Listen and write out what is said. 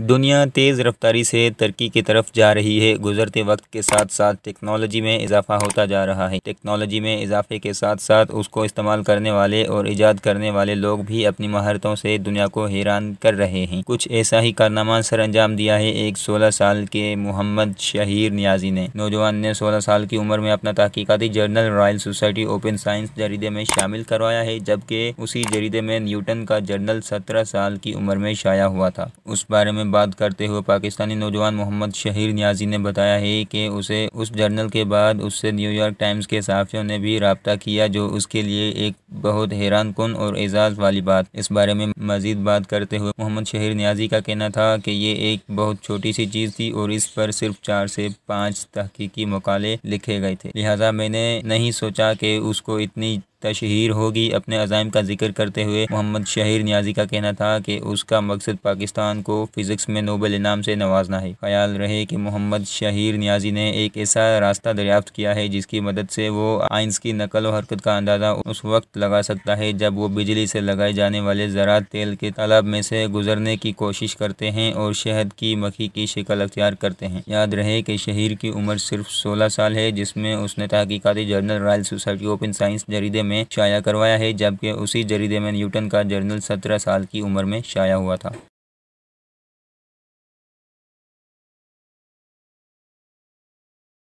दुनिया तेज़ रफ्तारी से तरक्की की तरफ जा रही है गुजरते वक्त के साथ साथ टेक्नोलॉजी में इजाफा होता जा रहा है टेक्नोलॉजी में इजाफे के साथ साथ उसको इस्तेमाल करने वाले और ईजाद करने वाले लोग भी अपनी महारतों से दुनिया को हैरान कर रहे हैं कुछ ऐसा ही कारनामा सर अंजाम दिया है एक सोलह साल के मोहम्मद शहीर न्याजी ने नौजवान ने सोलह साल की उम्र में अपना तहकीकती journal Royal Society Open Science जरीदे में शामिल करवाया है जबकि उसी जरीदे में न्यूटन का जर्नल सत्रह साल की उम्र में शाया हुआ था उस बारे में में बात करते हुए पाकिस्तानी नौजवान मोहम्मद शहीर न्याजी ने बताया है कि उसे उस जर्नल के बाद उससे न्यूयॉर्क टाइम्स के सहाफ़ियों ने भी रबता किया जो उसके लिए एक बहुत हैरान कन और एजाज़ वाली बात इस बारे में मज़ीद बात करते हुए मोहम्मद शहीर न्याजी का कहना था कि ये एक बहुत छोटी सी चीज़ थी और इस पर सिर्फ चार से पाँच तहकीकी मकाले लिखे गए थे लिहाजा मैंने नहीं सोचा कि उसको इतनी तशहर होगी अपने अजायम का जिक्र करते हुए मोहम्मद शहीर न्याजी का कहना था कि उसका मकसद पाकिस्तान को फिज़िक्स में नोबल इनाम से नवाजना है ख्याल रहे कि मोहम्मद शहीर न्याजी ने एक ऐसा रास्ता दरियाफ्त किया है जिसकी मदद से वो आइंस की नकल व हरकत का अंदाज़ा उस वक्त लगा सकता है जब वो बिजली से लगाए जाने वाले ज़रात तेल के तालाब में से गुजरने की कोशिश करते हैं और शहद की मखी की शिकल अख्तियार करते हैं याद रहे कि शहीर की उम्र सिर्फ सोलह साल है जिसमें उसने तहकीकती जर्नल रॉयल सोसाइटी ऑफ इन साइंस जरीदे में शाया करवाया है जबकि उसी जरीदे में न्यूटन का जर्नल सत्रह साल की उम्र में शाया हुआ था